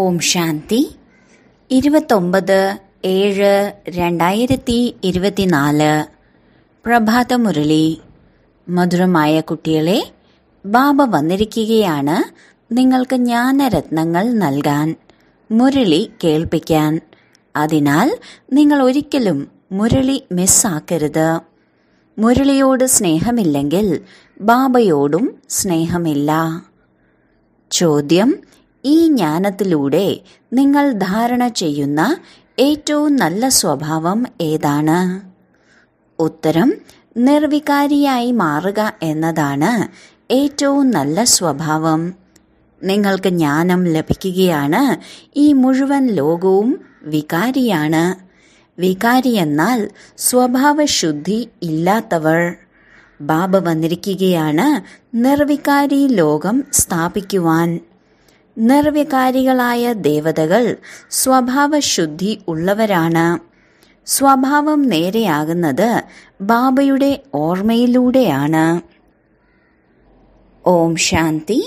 ഓം ശാന്തി ഇരുപത്തൊമ്പത് ഏഴ് രണ്ടായിരത്തി ഇരുപത്തിനാല് പ്രഭാത മുരളി മധുരമായ കുട്ടികളെ ബാബ വന്നിരിക്കുകയാണ് നിങ്ങൾക്ക് ജ്ഞാനരത്നങ്ങൾ നൽകാൻ മുരളി കേൾപ്പിക്കാൻ അതിനാൽ നിങ്ങൾ ഒരിക്കലും മുരളി മിസ്സാക്കരുത് മുരളിയോട് സ്നേഹമില്ലെങ്കിൽ ബാബയോടും സ്നേഹമില്ല ചോദ്യം ഈ ജ്ഞാനത്തിലൂടെ നിങ്ങൾ ധാരണ ചെയ്യുന്ന ഏറ്റവും നല്ല സ്വഭാവം ഏതാണ് ഉത്തരം നിർവികാരിയായി മാറുക എന്നതാണ് ഏറ്റവും നല്ല സ്വഭാവം നിങ്ങൾക്ക് ജ്ഞാനം ലഭിക്കുകയാണ് ഈ മുഴുവൻ ലോകവും വികാരിയാണ് വികാരി എന്നാൽ സ്വഭാവശുദ്ധി ഇല്ലാത്തവൾ ബാബ വന്നിരിക്കുകയാണ് നിർവികാരി ലോകം സ്ഥാപിക്കുവാൻ നിർവികാരികളായ ദേവതകൾ സ്വഭാവശുദ്ധി ഉള്ളവരാണ് സ്വഭാവം നേരെയാകുന്നത് ബാബയുടെ ഓർമ്മയിലൂടെയാണ് ഓം ശാന്തി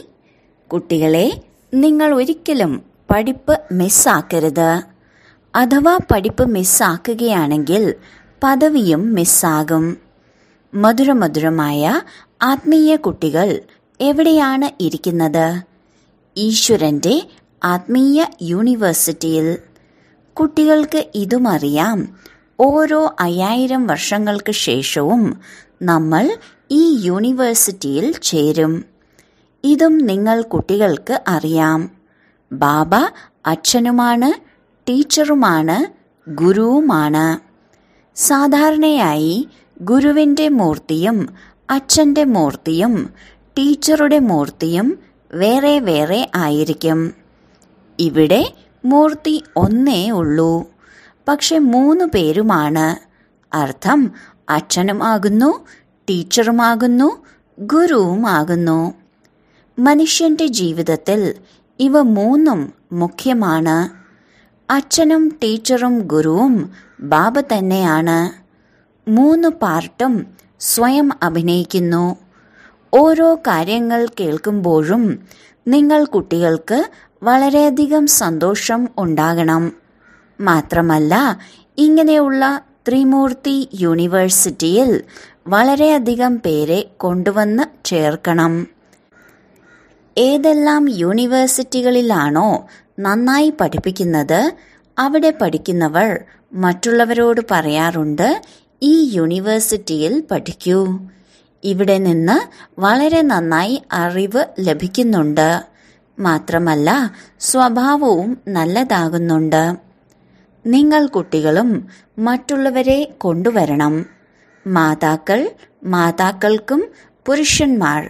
കുട്ടികളെ നിങ്ങൾ ഒരിക്കലും പഠിപ്പ് മിസ്സാക്കരുത് അഥവാ പഠിപ്പ് മിസ്സാക്കുകയാണെങ്കിൽ പദവിയും മിസ്സാകും മധുരമധുരമായ ആത്മീയ കുട്ടികൾ എവിടെയാണ് ഇരിക്കുന്നത് ഈശ്വരന്റെ ആത്മീയ യൂണിവേഴ്സിറ്റിയിൽ കുട്ടികൾക്ക് ഇതുമറിയാം ഓരോ അയ്യായിരം വർഷങ്ങൾക്ക് ശേഷവും നമ്മൾ ഈ യൂണിവേഴ്സിറ്റിയിൽ ചേരും ഇതും നിങ്ങൾ കുട്ടികൾക്ക് അറിയാം ബാബ അച്ഛനുമാണ് ടീച്ചറുമാണ് ഗുരുവുമാണ് സാധാരണയായി ഗുരുവിൻ്റെ മൂർത്തിയും അച്ഛൻ്റെ മൂർത്തിയും ടീച്ചറുടെ മൂർത്തിയും വേറെ വേറെ ആയിരിക്കും ഇവിടെ മൂർത്തി ഒന്നേ ഉള്ളൂ പക്ഷെ മൂന്ന് പേരുമാണ് അർത്ഥം അച്ഛനുമാകുന്നു ടീച്ചറുമാകുന്നു ഗുരുവുമാകുന്നു മനുഷ്യന്റെ ജീവിതത്തിൽ ഇവ മൂന്നും മുഖ്യമാണ് അച്ഛനും ടീച്ചറും ഗുരുവും ബാബ തന്നെയാണ് മൂന്ന് പാർട്ടും സ്വയം അഭിനയിക്കുന്നു ഓരോ കാര്യങ്ങൾ കേൾക്കുമ്പോഴും നിങ്ങൾ കുട്ടികൾക്ക് വളരെയധികം സന്തോഷം ഉണ്ടാകണം മാത്രമല്ല ഇങ്ങനെയുള്ള ത്രിമൂർത്തി യൂണിവേഴ്സിറ്റിയിൽ വളരെയധികം പേരെ കൊണ്ടുവന്ന് ചേർക്കണം ഏതെല്ലാം യൂണിവേഴ്സിറ്റികളിലാണോ നന്നായി പഠിപ്പിക്കുന്നത് അവിടെ പഠിക്കുന്നവർ മറ്റുള്ളവരോട് പറയാറുണ്ട് ഈ യൂണിവേഴ്സിറ്റിയിൽ പഠിക്കൂ ഇവിടെ നിന്ന് വളരെ നന്നായി അറിവ് ലഭിക്കുന്നുണ്ട് മാത്രമല്ല സ്വഭാവവും നല്ലതാകുന്നുണ്ട് നിങ്ങൾ കുട്ടികളും മറ്റുള്ളവരെ കൊണ്ടുവരണം മാതാക്കൾ മാതാക്കൾക്കും പുരുഷന്മാർ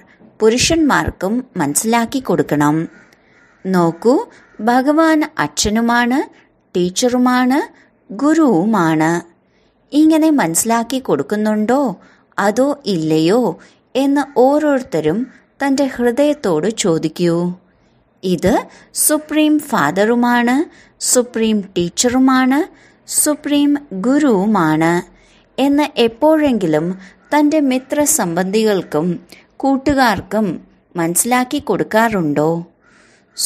പുരുഷന്മാർക്കും മനസ്സിലാക്കി കൊടുക്കണം നോക്കൂ ഭഗവാൻ അച്ഛനുമാണ് ടീച്ചറുമാണ് ഗുരുവുമാണ് ഇങ്ങനെ മനസ്സിലാക്കി കൊടുക്കുന്നുണ്ടോ അതോ ഇല്ലയോ എന്ന് ഓരോരുത്തരും തൻ്റെ ഹൃദയത്തോട് ചോദിക്കൂ ഇത് സുപ്രീം ഫാദറുമാണ് സുപ്രീം ടീച്ചറുമാണ് സുപ്രീം ഗുരുവുമാണ് എന്ന് എപ്പോഴെങ്കിലും തൻ്റെ മിത്രസംബന്ധികൾക്കും കൂട്ടുകാർക്കും മനസ്സിലാക്കി കൊടുക്കാറുണ്ടോ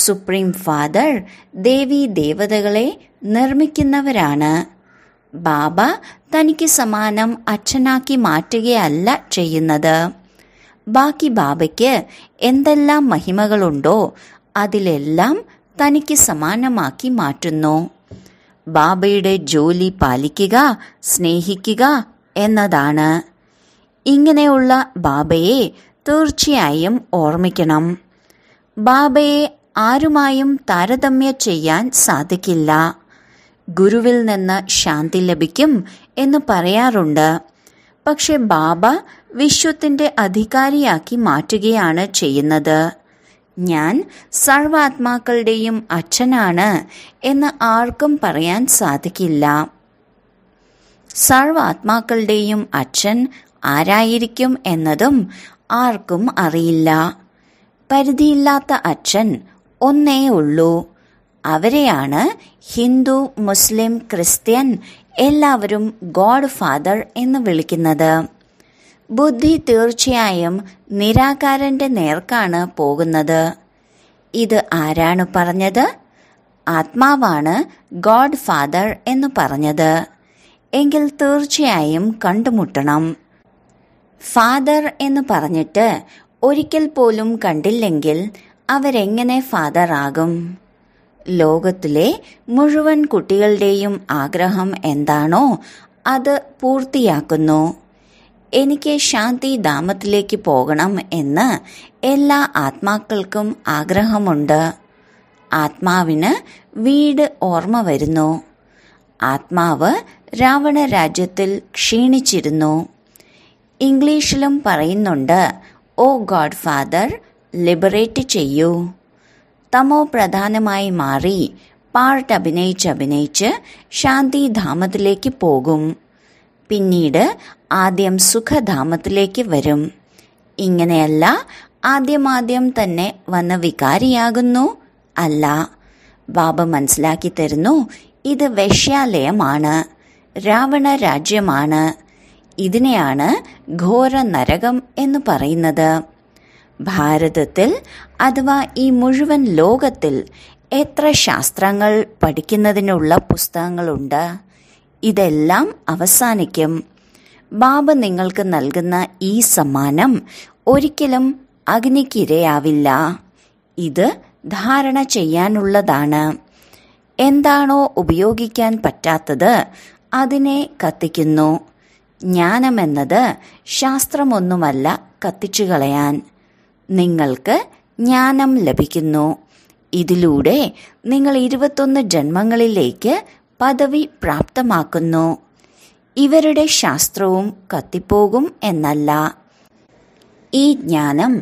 സുപ്രീം ഫാദർ ദേവി ദേവതകളെ നിർമ്മിക്കുന്നവരാണ് ബാബ തനിക്ക് സമാനം അച്ഛനാക്കി മാറ്റുകയല്ല ചെയ്യുന്നത് ബാക്കി ബാബയ്ക്ക് എന്തെല്ലാം മഹിമകളുണ്ടോ അതിലെല്ലാം തനിക്ക് സമാനമാക്കി മാറ്റുന്നു ബാബയുടെ ജോലി പാലിക്കുക സ്നേഹിക്കുക എന്നതാണ് ഇങ്ങനെയുള്ള ബാബയെ തീർച്ചയായും ഓർമ്മിക്കണം ബാബയെ ആരുമായും താരതമ്യ ചെയ്യാൻ സാധിക്കില്ല ഗുരുവിൽ നിന്ന് ശാന്തി ലഭിക്കും എന്ന് പറയാറുണ്ട് പക്ഷെ ബാബ വിശ്വത്തിന്റെ അധികാരിയാക്കി മാറ്റുകയാണ് ചെയ്യുന്നത് ഞാൻ സർവാത്മാക്കളുടെയും അച്ഛനാണ് എന്ന് ആർക്കും പറയാൻ സാധിക്കില്ല സർവാത്മാക്കളുടെയും അച്ഛൻ ആരായിരിക്കും എന്നതും ആർക്കും അറിയില്ല പരിധിയില്ലാത്ത അച്ഛൻ ഒന്നേ ഉള്ളൂ അവരെയാണ് ഹിന്ദു മുസ്ലിം ക്രിസ്ത്യൻ എല്ലാവരും ഗോഡ് ഫാദർ എന്ന് വിളിക്കുന്നത് ബുദ്ധി തീർച്ചയായും നിരാകാരന്റെ നേർക്കാണ് പോകുന്നത് ഇത് ആരാണ് പറഞ്ഞത് ആത്മാവാണ് ഗോഡ് ഫാദർ എന്ന് പറഞ്ഞത് എങ്കിൽ തീർച്ചയായും കണ്ടുമുട്ടണം ഫാദർ എന്ന് പറഞ്ഞിട്ട് ഒരിക്കൽ പോലും കണ്ടില്ലെങ്കിൽ അവരെങ്ങനെ ഫാദർ ആകും ലോകത്തിലെ മുഴുവൻ കുട്ടികളുടെയും ആഗ്രഹം എന്താണോ അത് പൂർത്തിയാക്കുന്നു എനിക്ക് ശാന്തി ധാമത്തിലേക്ക് പോകണം എന്ന് എല്ലാ ആത്മാക്കൾക്കും ആഗ്രഹമുണ്ട് ആത്മാവിന് വീട് ഓർമ്മ വരുന്നു ആത്മാവ് രാവണ രാജ്യത്തിൽ ക്ഷീണിച്ചിരുന്നു ഇംഗ്ലീഷിലും പറയുന്നുണ്ട് ഓ ഗോഡ് ഫാദർ ലിബറേറ്റ് ചെയ്യൂ തമോ പ്രധാനമായി മാറി പാർട്ട് ശാന്തി ധാമത്തിലേക്ക് പോകും പിന്നീട് ആദ്യം സുഖധാമത്തിലേക്ക് വരും ഇങ്ങനെയല്ല ആദ്യമാദ്യം തന്നെ വന്ന വികാരിയാകുന്നു അല്ല ബാബ മനസ്സിലാക്കി തരുന്നു ഇത് വേശ്യാലയമാണ് രാവണ രാജ്യമാണ് ഇതിനെയാണ് ഘോര നരകം എന്ന് പറയുന്നത് ഭാരതത്തിൽ അഥവാ ഈ മുഴുവൻ ലോകത്തിൽ എത്ര ശാസ്ത്രങ്ങൾ പഠിക്കുന്നതിനുള്ള പുസ്തകങ്ങളുണ്ട് ഇതെല്ലാം അവസാനിക്കും ബാബ നിങ്ങൾക്ക് നൽകുന്ന ഈ സമ്മാനം ഒരിക്കലും അഗ്നിക്കിരയാവില്ല ഇത് ധാരണ ചെയ്യാനുള്ളതാണ് എന്താണോ ഉപയോഗിക്കാൻ പറ്റാത്തത് അതിനെ കത്തിക്കുന്നു ജ്ഞാനമെന്നത് ശാസ്ത്രമൊന്നുമല്ല കത്തിച്ചു കളയാൻ നിങ്ങൾക്ക് ജ്ഞാനം ലഭിക്കുന്നു ഇതിലൂടെ നിങ്ങൾ ഇരുപത്തൊന്ന് ജന്മങ്ങളിലേക്ക് പദവി പ്രാപ്തമാക്കുന്നു ഇവരുടെ ശാസ്ത്രവും കത്തിപ്പോകും എന്നല്ല ഈ ജ്ഞാനം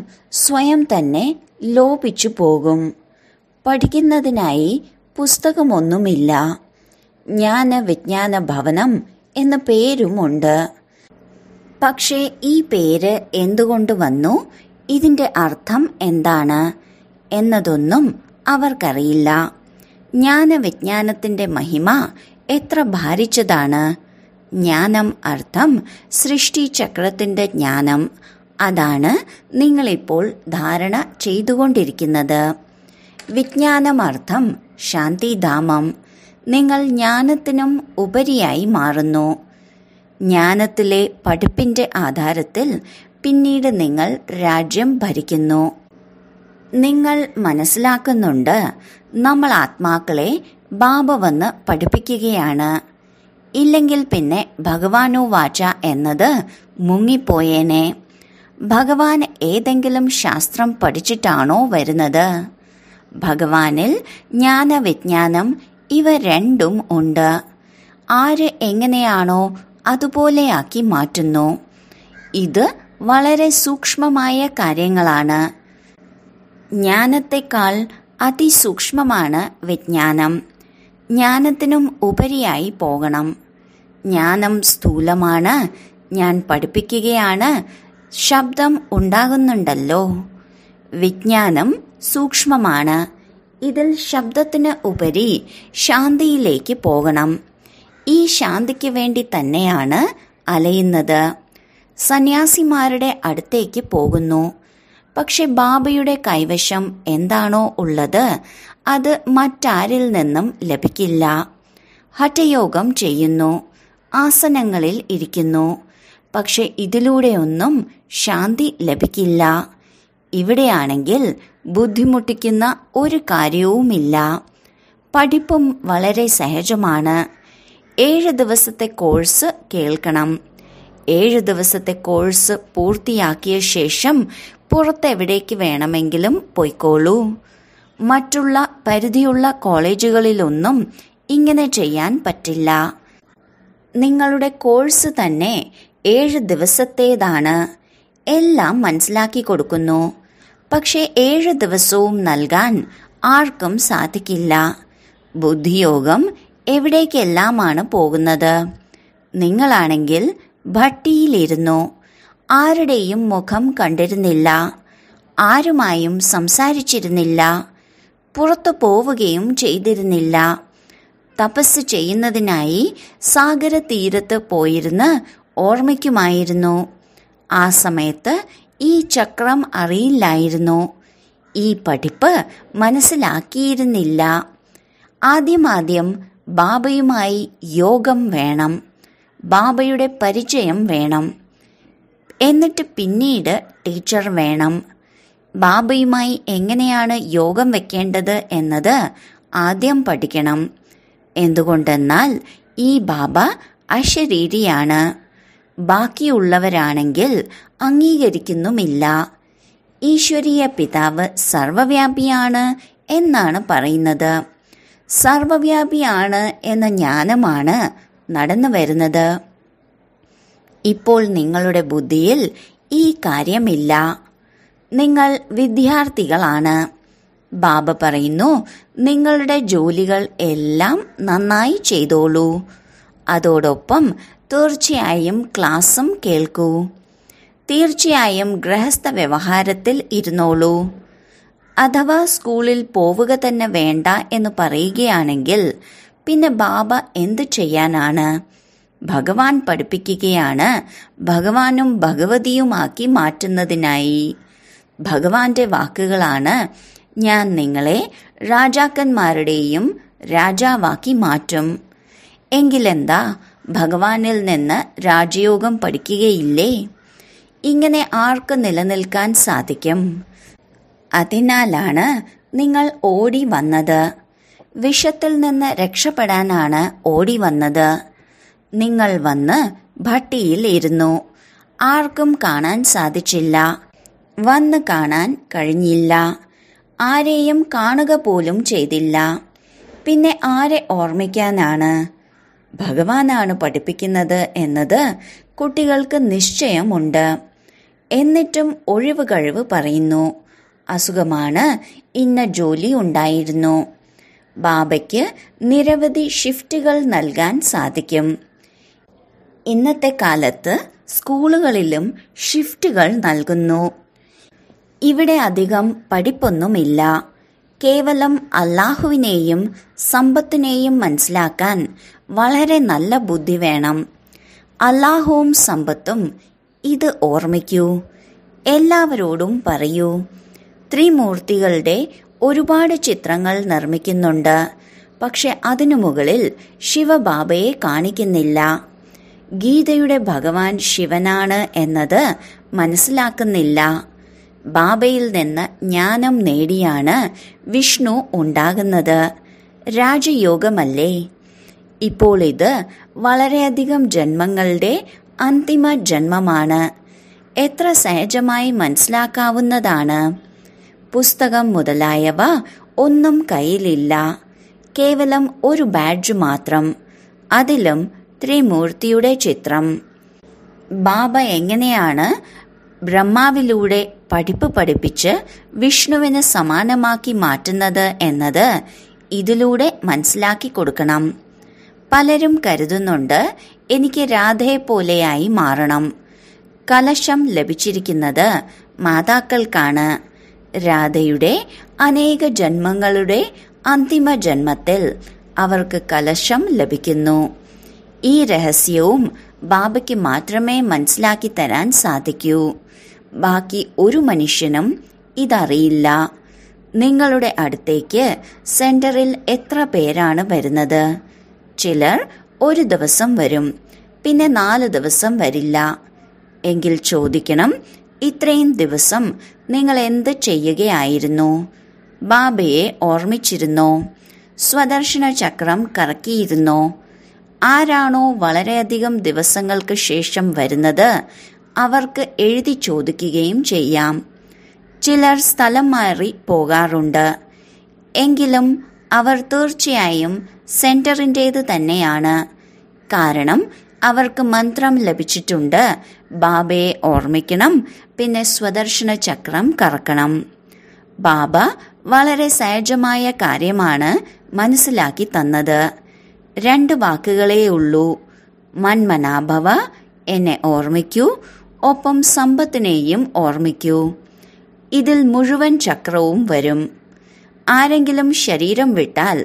സ്വയം തന്നെ ലോപിച്ചു പോകും പഠിക്കുന്നതിനായി പുസ്തകമൊന്നുമില്ല ജ്ഞാന വിജ്ഞാന ഭവനം എന്ന പേരുമുണ്ട് പക്ഷേ ഈ പേര് എന്തുകൊണ്ട് വന്നു ഇതിന്റെ അർത്ഥം എന്താണ് എന്നതൊന്നും അവർക്കറിയില്ല ജ്ഞാനവിജ്ഞാനത്തിന്റെ മഹിമ എത്ര ഭാരിച്ചതാണ് ജ്ഞാനം അർത്ഥം സൃഷ്ടിചക്രത്തിന്റെ ജ്ഞാനം അതാണ് നിങ്ങളിപ്പോൾ ധാരണ ചെയ്തുകൊണ്ടിരിക്കുന്നത് വിജ്ഞാനമർത്ഥം ശാന്തിധാമം നിങ്ങൾ ജ്ഞാനത്തിനും ഉപരിയായി മാറുന്നു ജ്ഞാനത്തിലെ പഠിപ്പിന്റെ ആധാരത്തിൽ പിന്നീട് നിങ്ങൾ രാജ്യം ഭരിക്കുന്നു നിങ്ങൾ മനസ്സിലാക്കുന്നുണ്ട് നമ്മൾ ആത്മാക്കളെ ബാബ വന്ന് പഠിപ്പിക്കുകയാണ് ഇല്ലെങ്കിൽ പിന്നെ ഭഗവാനോ വാച എന്നത് മുങ്ങിപ്പോയേനെ ഭഗവാൻ ഏതെങ്കിലും ശാസ്ത്രം പഠിച്ചിട്ടാണോ വരുന്നത് ഭഗവാനിൽ ജ്ഞാനവിജ്ഞാനം ഇവ രണ്ടും ഉണ്ട് ആര് എങ്ങനെയാണോ അതുപോലെയാക്കി മാറ്റുന്നു ഇത് വളരെ സൂക്ഷ്മമായ കാര്യങ്ങളാണ് ജ്ഞാനത്തെക്കാൾ അതിസൂക്ഷ്മമാണ് വിജ്ഞാനം ജ്ഞാനത്തിനും ഉപരിയായി പോകണം ജ്ഞാനം സ്ഥൂലമാണ് ഞാൻ പഠിപ്പിക്കുകയാണ് ശബ്ദം ഉണ്ടാകുന്നുണ്ടല്ലോ വിജ്ഞാനം സൂക്ഷ്മമാണ് ഇതിൽ ശബ്ദത്തിന് ഉപരി ശാന്തിയിലേക്ക് പോകണം ഈ ശാന്തിക്ക് വേണ്ടി തന്നെയാണ് അലയുന്നത് സന്യാസിമാരുടെ അടുത്തേക്ക് പോകുന്നു പക്ഷെ ബാബയുടെ കൈവശം എന്താണോ ഉള്ളത് അത് മറ്റാരിൽ നിന്നും ലഭിക്കില്ല ഹഠയോഗം ചെയ്യുന്നു ആസനങ്ങളിൽ ഇരിക്കുന്നു പക്ഷെ ഇതിലൂടെയൊന്നും ശാന്തി ലഭിക്കില്ല ഇവിടെയാണെങ്കിൽ ബുദ്ധിമുട്ടിക്കുന്ന ഒരു കാര്യവുമില്ല പഠിപ്പും വളരെ സഹജമാണ് ഏഴ് ദിവസത്തെ കോഴ്സ് കേൾക്കണം ഏഴ് ദിവസത്തെ കോഴ്സ് പൂർത്തിയാക്കിയ ശേഷം പുറത്തെവിടേക്ക് വേണമെങ്കിലും പോയിക്കോളൂ മറ്റുള്ള പരിധിയുള്ള കോളേജുകളിലൊന്നും ഇങ്ങനെ ചെയ്യാൻ പറ്റില്ല നിങ്ങളുടെ കോഴ്സ് തന്നെ ഏഴ് ദിവസത്തേതാണ് എല്ലാം മനസ്സിലാക്കി കൊടുക്കുന്നു പക്ഷേ ഏഴ് ദിവസവും നൽകാൻ ആർക്കും സാധിക്കില്ല ബുദ്ധിയോഗം എവിടേക്കെല്ലാമാണ് പോകുന്നത് നിങ്ങളാണെങ്കിൽ ഭട്ടിയിലിരുന്നു ആരുടെയും മുഖം കണ്ടിരുന്നില്ല ആരുമായും സംസാരിച്ചിരുന്നില്ല പുറത്തു പോവുകയും ചെയ്തിരുന്നില്ല തപസ് ചെയ്യുന്നതിനായി സാഗര തീരത്ത് പോയിരുന്ന് ഓർമ്മയ്ക്കുമായിരുന്നു ആ സമയത്ത് ഈ ചക്രം അറിയില്ലായിരുന്നു ഈ പഠിപ്പ് മനസ്സിലാക്കിയിരുന്നില്ല ആദ്യമാദ്യം ബാബയുമായി യോഗം വേണം ബാബയുടെ പരിചയം വേണം എന്നിട്ട് പിന്നീട് ടീച്ചർ വേണം ബാബയുമായി എങ്ങനെയാണ് യോഗം വെക്കേണ്ടത് എന്നത് ആദ്യം പഠിക്കണം എന്തുകൊണ്ടെന്നാൽ ഈ ബാബ അശരീരിയാണ് ബാക്കിയുള്ളവരാണെങ്കിൽ അംഗീകരിക്കുന്നുമില്ല ഈശ്വരീയ പിതാവ് സർവവ്യാപിയാണ് എന്നാണ് പറയുന്നത് സർവവ്യാപിയാണ് എന്ന ജ്ഞാനമാണ് നടന്നു വരുന്നത് ഇപ്പോൾ നിങ്ങളുടെ ബുദ്ധിയിൽ ഈ കാര്യമില്ല നിങ്ങൾ വിദ്യാർത്ഥികളാണ് ബാബ പറയുന്നു നിങ്ങളുടെ ജോലികൾ എല്ലാം നന്നായി ചെയ്തോളൂ അതോടൊപ്പം തീർച്ചയായും ക്ലാസ്സും കേൾക്കൂ തീർച്ചയായും ഗൃഹസ്ഥ വ്യവഹാരത്തിൽ ഇരുന്നോളൂ അഥവാ സ്കൂളിൽ പോവുക തന്നെ വേണ്ട എന്ന് പറയുകയാണെങ്കിൽ പിന്നെ ബാബ എന്ത് ചെയ്യാനാണ് ഭഗവാൻ പഠിപ്പിക്കുകയാണ് ഭഗവാനും ഭഗവതിയുമാക്കി മാറ്റുന്നതിനായി ഭഗവാന്റെ വാക്കുകളാണ് ഞാൻ നിങ്ങളെ രാജാക്കന്മാരുടെയും രാജാവാക്കി മാറ്റും എങ്കിലെന്താ ഭഗവാനിൽ നിന്ന് രാജയോഗം പഠിക്കുകയില്ലേ ഇങ്ങനെ ആർക്ക് നിലനിൽക്കാൻ സാധിക്കും അതിനാലാണ് നിങ്ങൾ ഓടി വന്നത് വിഷത്തിൽ നിന്ന് രക്ഷപ്പെടാനാണ് ഓടി വന്നത് നിങ്ങൾ വന്ന് ഭട്ടിയിൽ ഇരുന്നു ആർക്കും കാണാൻ സാധിച്ചില്ല വന്ന് കാണാൻ കഴിഞ്ഞില്ല ആരെയും കാണുക പോലും ചെയ്തില്ല പിന്നെ ആരെ ഓർമ്മിക്കാനാണ് ഭഗവാനാണ് പഠിപ്പിക്കുന്നത് എന്നത് കുട്ടികൾക്ക് നിശ്ചയമുണ്ട് എന്നിട്ടും ഒഴിവ് കഴിവ് പറയുന്നു അസുഖമാണ് ഇന്ന ജോലി ഉണ്ടായിരുന്നു ബാബയ്ക്ക് നിരവധി ഷിഫ്റ്റുകൾ നൽകാൻ സാധിക്കും ഇന്നത്തെ കാലത്ത് സ്കൂളുകളിലും ഷിഫ്റ്റുകൾ നൽകുന്നു ഇവിടെ അധികം പഠിപ്പൊന്നുമില്ല കേവലം അള്ളാഹുവിനെയും സമ്പത്തിനെയും മനസ്സിലാക്കാൻ വളരെ നല്ല ബുദ്ധി വേണം അള്ളാഹുവും സമ്പത്തും ഇത് ഓർമ്മിക്കൂ എല്ലാവരോടും പറയൂ ത്രിമൂർത്തികളുടെ ഒരുപാട് ചിത്രങ്ങൾ നിർമ്മിക്കുന്നുണ്ട് പക്ഷെ അതിനു മുകളിൽ ശിവബാബയെ കാണിക്കുന്നില്ല ഗീതയുടെ ഭഗവാൻ ശിവനാണ് എന്നത് മനസ്സിലാക്കുന്നില്ല ബാബയിൽ നിന്ന് ജ്ഞാനം നേടിയാണ് വിഷ്ണു ഉണ്ടാകുന്നത് രാജയോഗമല്ലേ ഇപ്പോൾ ഇത് വളരെയധികം ജന്മങ്ങളുടെ അന്തിമ ജന്മമാണ് എത്ര സഹജമായി മനസ്സിലാക്കാവുന്നതാണ് പുസ്തകം മുതലായവ ഒന്നും കയ്യിലില്ല കേവലം ഒരു ബാഡ്ജ് മാത്രം അതിലും ത്രിമൂർത്തിയുടെ ചിത്രം ബാബ എങ്ങനെയാണ് ബ്രഹ്മാവിലൂടെ പഠിപ്പ് പഠിപ്പിച്ച് വിഷ്ണുവിന് സമാനമാക്കി മാറ്റുന്നത് എന്നത് ഇതിലൂടെ മനസ്സിലാക്കി കൊടുക്കണം പലരും കരുതുന്നുണ്ട് എനിക്ക് രാധയെ പോലെയായി മാറണം കലശം ലഭിച്ചിരിക്കുന്നത് മാതാക്കൾക്കാണ് രാധയുടെ അനേക ജന്മങ്ങളുടെ അന്തിമ ജന്മത്തിൽ അവർക്ക് കലശം ലഭിക്കുന്നു ഈ രഹസ്യവും ബാബയ്ക്ക് മാത്രമേ മനസ്സിലാക്കി തരാൻ സാധിക്കൂ ബാക്കി ഒരു മനുഷ്യനും ഇതറിയില്ല നിങ്ങളുടെ അടുത്തേക്ക് സെന്ററിൽ എത്ര പേരാണ് വരുന്നത് ചിലർ ഒരു ദിവസം വരും പിന്നെ നാല് ദിവസം വരില്ല എങ്കിൽ ചോദിക്കണം ഇത്രയും ദിവസം നിങ്ങൾ എന്ത് ചെയ്യുകയായിരുന്നു ബാബയെ ഓർമ്മിച്ചിരുന്നോ സ്വദർശന ചക്രം കറക്കിയിരുന്നോ ആരാണോ വളരെയധികം ദിവസങ്ങൾക്ക് ശേഷം വരുന്നത് അവർക്ക് എഴുതി ചോദിക്കുകയും ചെയ്യാം ചിലർ സ്ഥലം മാറി പോകാറുണ്ട് എങ്കിലും അവർ തീർച്ചയായും സെന്ററിൻ്റേത് തന്നെയാണ് കാരണം അവർക്ക് മന്ത്രം ലഭിച്ചിട്ടുണ്ട് ബാബയെ ഓർമ്മിക്കണം പിന്നെ സ്വദർശന ചക്രം കറക്കണം ബാബ വളരെ സഹജമായ കാര്യമാണ് മനസ്സിലാക്കി തന്നത് രണ്ട് വാക്കുകളേ ഉള്ളൂ മന്മനാഭവ എന്നെ ഓർമ്മിക്കൂ ഒപ്പം സമ്പത്തിനെയും ഓർമ്മിക്കൂ ഇതിൽ മുഴുവൻ ചക്രവും വരും ആരെങ്കിലും ശരീരം വിട്ടാൽ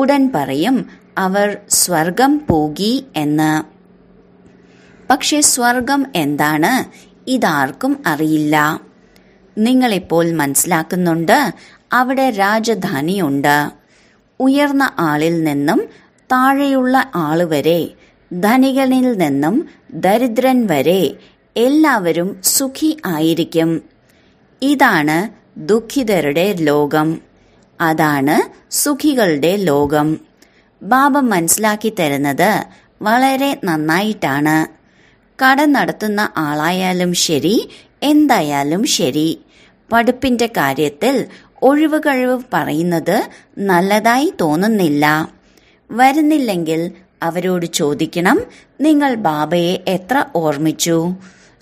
ഉടൻ പറയും അവർ സ്വർഗം പോകി എന്ന് പക്ഷേ സ്വർഗം എന്താണ് ഇതാർക്കും അറിയില്ല നിങ്ങളിപ്പോൾ മനസ്സിലാക്കുന്നുണ്ട് അവിടെ രാജധാനിയുണ്ട് ഉയർന്ന ആളിൽ നിന്നും താഴെയുള്ള ആള് വരെ ധനികനിൽ നിന്നും ദരിദ്രൻ വരെ എല്ലാവരും സുഖി ആയിരിക്കും ഇതാണ് ദുഃഖിതരുടെ ലോകം അതാണ് സുഖികളുടെ ലോകം ബാബ മനസ്സിലാക്കി തരുന്നത് വളരെ നന്നായിട്ടാണ് കട നടത്തുന്ന ആളായാലും ശരി എന്തായാലും ശരി പഠിപ്പിന്റെ കാര്യത്തിൽ ഒഴിവ് കഴിവ് പറയുന്നത് നല്ലതായി തോന്നുന്നില്ല വരുന്നില്ലെങ്കിൽ അവരോട് ചോദിക്കണം നിങ്ങൾ ബാബയെ എത്ര ഓർമ്മിച്ചു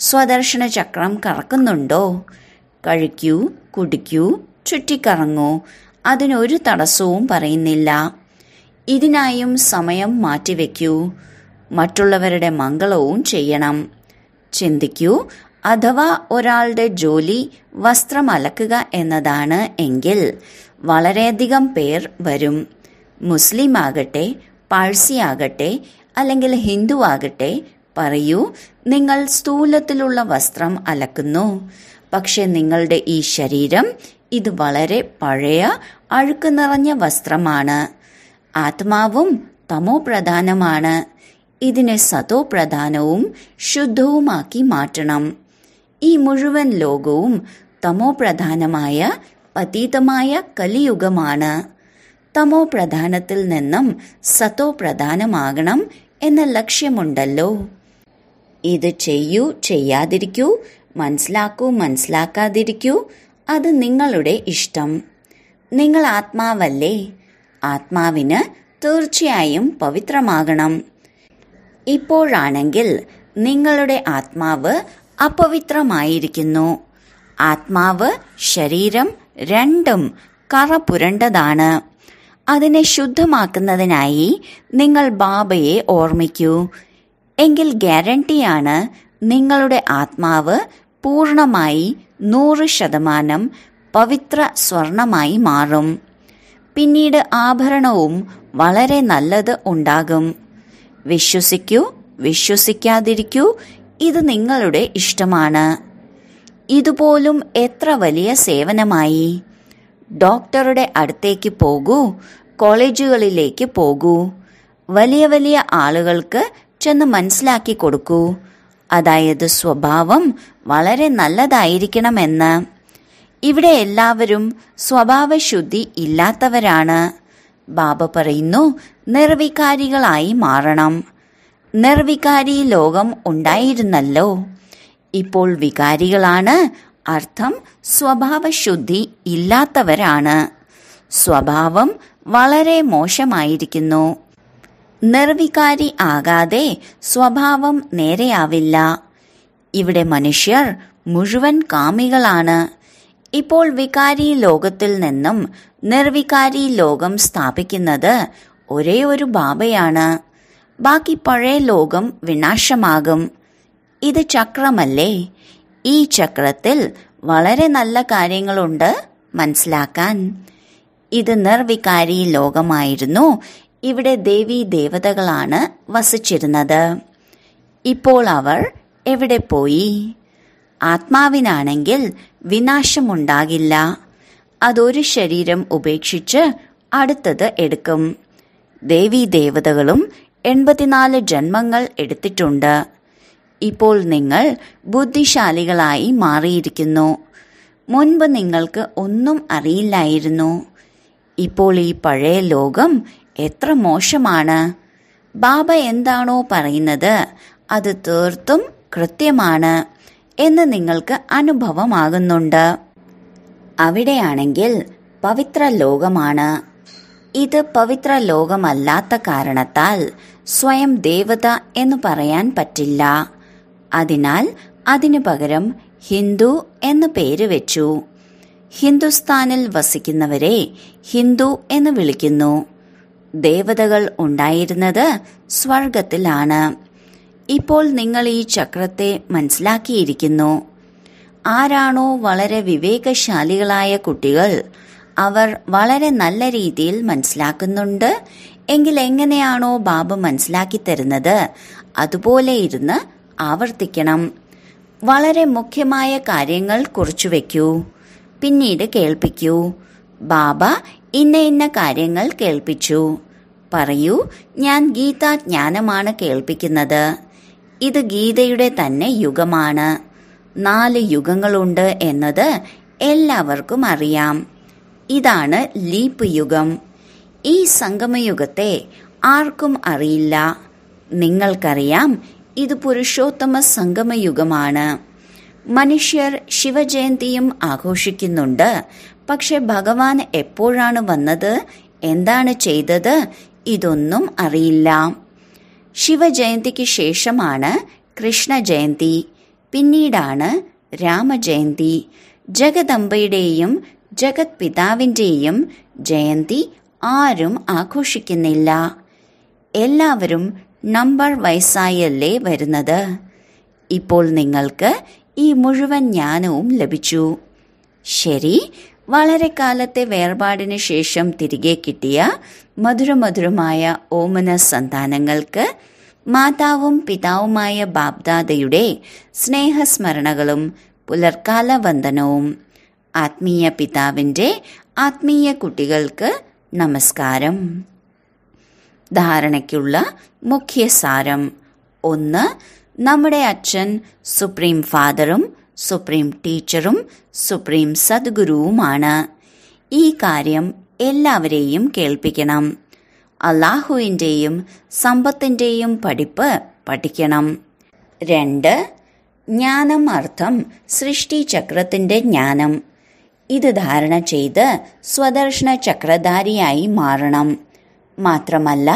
സ്വദർശന ചക്രം കറക്കുന്നുണ്ടോ കഴിക്കൂ കുടിക്കൂ ചുറ്റിക്കറങ്ങൂ അതിനൊരു തടസ്സവും പറയുന്നില്ല ഇതിനായും സമയം മാറ്റിവെക്കൂ മറ്റുള്ളവരുടെ മംഗളവും ചെയ്യണം ചിന്തിക്കൂ അഥവാ ഒരാളുടെ ജോലി വസ്ത്രം അലക്കുക എന്നതാണ് എങ്കിൽ വളരെയധികം പേർ വരും മുസ്ലിം ആകട്ടെ പാഴ്സി ആകട്ടെ അല്ലെങ്കിൽ ഹിന്ദു ആകട്ടെ പറയൂ നിങ്ങൾ സ്ഥൂലത്തിലുള്ള വസ്ത്രം അലക്കുന്നു പക്ഷെ നിങ്ങളുടെ ഈ ശരീരം ഇത് വളരെ പഴയ അഴുക്ക് നിറഞ്ഞ വസ്ത്രമാണ് ആത്മാവും തമോ പ്രധാനമാണ് ഇതിനെ സതോപ്രധാനവും ശുദ്ധവുമാക്കി മാറ്റണം ഈ മുഴുവൻ ലോകവും തമോപ്രധാനമായ പതീതമായ കലിയുഗമാണ് തമോപ്രധാനത്തിൽ നിന്നും സതോപ്രധാനമാകണം എന്ന ലക്ഷ്യമുണ്ടല്ലോ ഇത് ചെയ്യൂ ചെയ്യാതിരിക്കൂ മനസ്സിലാക്കൂ മനസ്സിലാക്കാതിരിക്കൂ അത് നിങ്ങളുടെ ഇഷ്ടം നിങ്ങൾ ആത്മാവല്ലേ ആത്മാവിന് തീർച്ചയായും പവിത്രമാകണം ഇപ്പോഴാണെങ്കിൽ നിങ്ങളുടെ ആത്മാവ് അപവിത്രമായിരിക്കുന്നു ആത്മാവ് ശരീരം രണ്ടും കറപുരണ്ടതാണ് അതിനെ ശുദ്ധമാക്കുന്നതിനായി നിങ്ങൾ ബാബയെ ഓർമ്മിക്കൂ എങ്കിൽ ഗ്യാരണ്ടിയാണ് നിങ്ങളുടെ ആത്മാവ് പൂർണ്ണമായി നൂറ് ശതമാനം പവിത്ര സ്വർണമായി മാറും പിന്നീട് ആഭരണവും വളരെ നല്ലത് ഉണ്ടാകും വിശ്വസിക്കൂ വിശ്വസിക്കാതിരിക്കൂ ഇത് നിങ്ങളുടെ ഇഷ്ടമാണ് ഇതുപോലും എത്ര വലിയ സേവനമായി ഡോക്ടറുടെ അടുത്തേക്ക് പോകൂ കോളേജുകളിലേക്ക് പോകൂ വലിയ വലിയ ആളുകൾക്ക് ചെന്ന് മനസ്സിലാക്കി കൊടുക്കൂ അതായത് സ്വഭാവം വളരെ നല്ലതായിരിക്കണമെന്ന് ഇവിടെ എല്ലാവരും സ്വഭാവശുദ്ധി ഇല്ലാത്തവരാണ് ബാബ പറയുന്നു നിർവികാരികളായി മാറണം നിർവികാരി ലോകം ഉണ്ടായിരുന്നല്ലോ ഇപ്പോൾ വികാരികളാണ് അർത്ഥം സ്വഭാവശുദ്ധി ഇല്ലാത്തവരാണ് സ്വഭാവം വളരെ മോശമായിരിക്കുന്നു നിർവികാരി ആകാതെ സ്വഭാവം നേരെയാവില്ല ഇവിടെ മനുഷ്യർ മുഴുവൻ കാമികളാണ് ഇപ്പോൾ വികാരി ലോകത്തിൽ നിന്നും നിർവികാരി ലോകം സ്ഥാപിക്കുന്നത് ഒരേ ഒരു ബാബയാണ് ബാക്കി പഴയ ലോകം വിനാശമാകും ഇത് ചക്രമല്ലേ ഈ ചക്രത്തിൽ വളരെ നല്ല കാര്യങ്ങളുണ്ട് മനസ്സിലാക്കാൻ ഇത് നിർവികാരി ലോകമായിരുന്നു ഇവിടെ ദേവി ദേവതകളാണ് വസിച്ചിരുന്നത് ഇപ്പോൾ അവർ എവിടെ പോയി ആത്മാവിനാണെങ്കിൽ വിനാശമുണ്ടാകില്ല അതൊരു ശരീരം ഉപേക്ഷിച്ച് അടുത്തത് എടുക്കും ദേവീ ദേവതകളും എൺപത്തിനാല് ജന്മങ്ങൾ എടുത്തിട്ടുണ്ട് ഇപ്പോൾ നിങ്ങൾ ബുദ്ധിശാലികളായി മാറിയിരിക്കുന്നു മുൻപ് നിങ്ങൾക്ക് ഒന്നും അറിയില്ലായിരുന്നു ഇപ്പോൾ ഈ പഴയ ലോകം എത്ര മോശമാണ് ബാബ എന്താണോ പറയുന്നത് അത് തീർത്തും കൃത്യമാണ് എന്ന് നിങ്ങൾക്ക് അനുഭവമാകുന്നുണ്ട് അവിടെയാണെങ്കിൽ പവിത്ര ലോകമാണ് ഇത് പവിത്ര ലോകമല്ലാത്ത കാരണത്താൽ സ്വയം ദേവത എന്ന് പറയാൻ പറ്റില്ല അതിനാൽ അതിനു പകരം ഹിന്ദു എന്ന് പേര് വെച്ചു ഹിന്ദുസ്ഥാനിൽ വസിക്കുന്നവരെ ഹിന്ദു എന്ന് വിളിക്കുന്നു ദേവതകൾ ഉണ്ടായിരുന്നത് സ്വർഗത്തിലാണ് ഇപ്പോൾ നിങ്ങൾ ഈ ചക്രത്തെ മനസ്സിലാക്കിയിരിക്കുന്നു ആരാണോ വളരെ വിവേകശാലികളായ കുട്ടികൾ അവർ വളരെ നല്ല രീതിയിൽ മനസ്സിലാക്കുന്നുണ്ട് എങ്കിൽ എങ്ങനെയാണോ ബാബു മനസ്സിലാക്കി തരുന്നത് അതുപോലെ ഇരുന്ന് ആവർത്തിക്കണം വളരെ മുഖ്യമായ കാര്യങ്ങൾ കുറിച്ചു വയ്ക്കൂ പിന്നീട് കേൾപ്പിക്കൂ ബാബ ഇന്ന ഇന്ന കാര്യങ്ങൾ കേൾപ്പിച്ചു പറയൂ ഞാൻ ഗീതാ കേൾപ്പിക്കുന്നത് ഇത് ഗീതയുടെ തന്നെ യുഗമാണ് നാല് യുഗങ്ങളുണ്ട് എന്നത് എല്ലാവർക്കും അറിയാം ഇതാണ് ലീപ് യുഗം ഈ സംഗമയുഗത്തെ ആർക്കും അറിയില്ല നിങ്ങൾക്കറിയാം ഇത് പുരുഷോത്തമ സംഗമയുഗമാണ് മനുഷ്യർ ശിവജയന്തിയും ആഘോഷിക്കുന്നുണ്ട് പക്ഷെ ഭഗവാൻ എപ്പോഴാണ് വന്നത് എന്താണ് ചെയ്തത് ഇതൊന്നും അറിയില്ല ശിവജയന്തിക്ക് ശേഷമാണ് കൃഷ്ണ ജയന്തി പിന്നീടാണ് രാമജയന്തി ജഗദംബയുടെയും ജഗത് പിതാവിന്റെയും ജയന്തി ആരും ആഘോഷിക്കുന്നില്ല എല്ലാവരും നമ്പർ വയസ്സായല്ലേ വരുന്നത് ഇപ്പോൾ നിങ്ങൾക്ക് ഈ മുഴുവൻ ജ്ഞാനവും ലഭിച്ചു ശരി വളരെ കാലത്തെ വേർപാടിന് ശേഷം തിരികെ കിട്ടിയ മധുരമധുരമായ ഓമന സന്താനങ്ങൾക്ക് മാതാവും പിതാവുമായ ബാബ്ദാദയുടെ സ്നേഹസ്മരണകളും പുലർക്കാല വന്ദനവും ആത്മീയ പിതാവിന്റെ ആത്മീയ കുട്ടികൾക്ക് നമസ്കാരം ധാരണയ്ക്കുള്ള മുഖ്യ സാരം ഒന്ന് നമ്മുടെ അച്ഛൻ സുപ്രീം ഫാദറും സുപ്രീം ടീച്ചറും സുപ്രീം സദ്ഗുരുവുമാണ് ഈ കാര്യം എല്ലാവരെയും കേൾപ്പിക്കണം അള്ളാഹുവിൻ്റെയും സമ്പത്തിൻ്റെയും പഠിപ്പ് പഠിക്കണം രണ്ട് ജ്ഞാനം അർത്ഥം ചക്രത്തിൻ്റെ ജ്ഞാനം ഇത് ധാരണ ചെയ്ത് സ്വദർശന ചക്രധാരിയായി മാറണം മാത്രമല്ല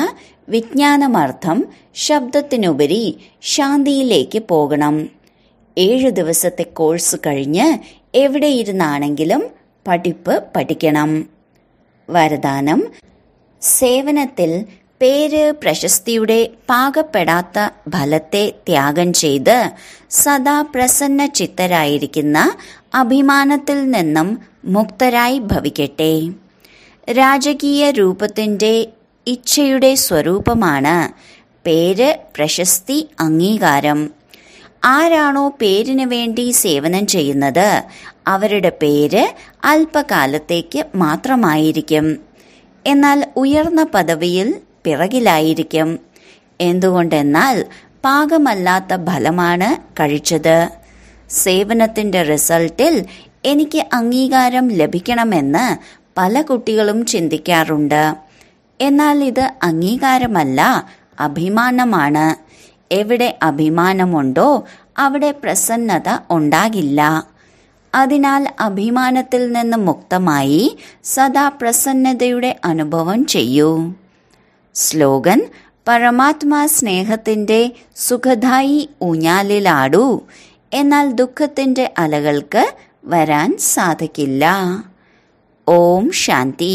വിജ്ഞാനമർത്ഥം ശബ്ദത്തിനുപരി ശാന്തിയിലേക്ക് പോകണം ഏഴ് ദിവസത്തെ കോഴ്സ് കഴിഞ്ഞ് എവിടെ ഇരുന്നാണെങ്കിലും പഠിപ്പ് പഠിക്കണം വരദാനം സേവനത്തിൽ പേര് പ്രശസ്തിയുടെ പാകപ്പെടാത്ത ഫലത്തെ ത്യാഗം ചെയ്ത് സദാ പ്രസന്ന ചിത്തരായിരിക്കുന്ന അഭിമാനത്തിൽ നിന്നും മുക്തരായി ഭവിക്കട്ടെ രാജകീയ രൂപത്തിൻ്റെ ഇച്ഛയുടെ സ്വരൂപമാണ് പേര് പ്രശസ്തി അംഗീകാരം ആരാണോ പേരിന് വേണ്ടി സേവനം ചെയ്യുന്നത് അവരുടെ പേര് അല്പകാലത്തേക്ക് മാത്രമായിരിക്കും എന്നാൽ ഉയർന്ന പദവിയിൽ പിറകിലായിരിക്കും എന്തുകൊണ്ടെന്നാൽ പാകമല്ലാത്ത ഫലമാണ് കഴിച്ചത് സേവനത്തിന്റെ റിസൾട്ടിൽ എനിക്ക് അംഗീകാരം ലഭിക്കണമെന്ന് പല കുട്ടികളും ചിന്തിക്കാറുണ്ട് എന്നാൽ ഇത് അംഗീകാരമല്ല അഭിമാനമാണ് എവിടെ അഭിമാനമുണ്ടോ അവിടെ പ്രസന്നത ഉണ്ടാകില്ല അതിനാൽ അഭിമാനത്തിൽ നിന്ന് മുക്തമായി സദാ പ്രസന്നതയുടെ അനുഭവം ചെയ്യൂ സ്ലോഗൻ പരമാത്മാ സ്നേഹത്തിന്റെ സുഖദായി ഊഞ്ഞാലിലാടൂ എന്നാൽ ദുഃഖത്തിന്റെ അലകൾക്ക് വരാൻ സാധിക്കില്ല ഓം ശാന്തി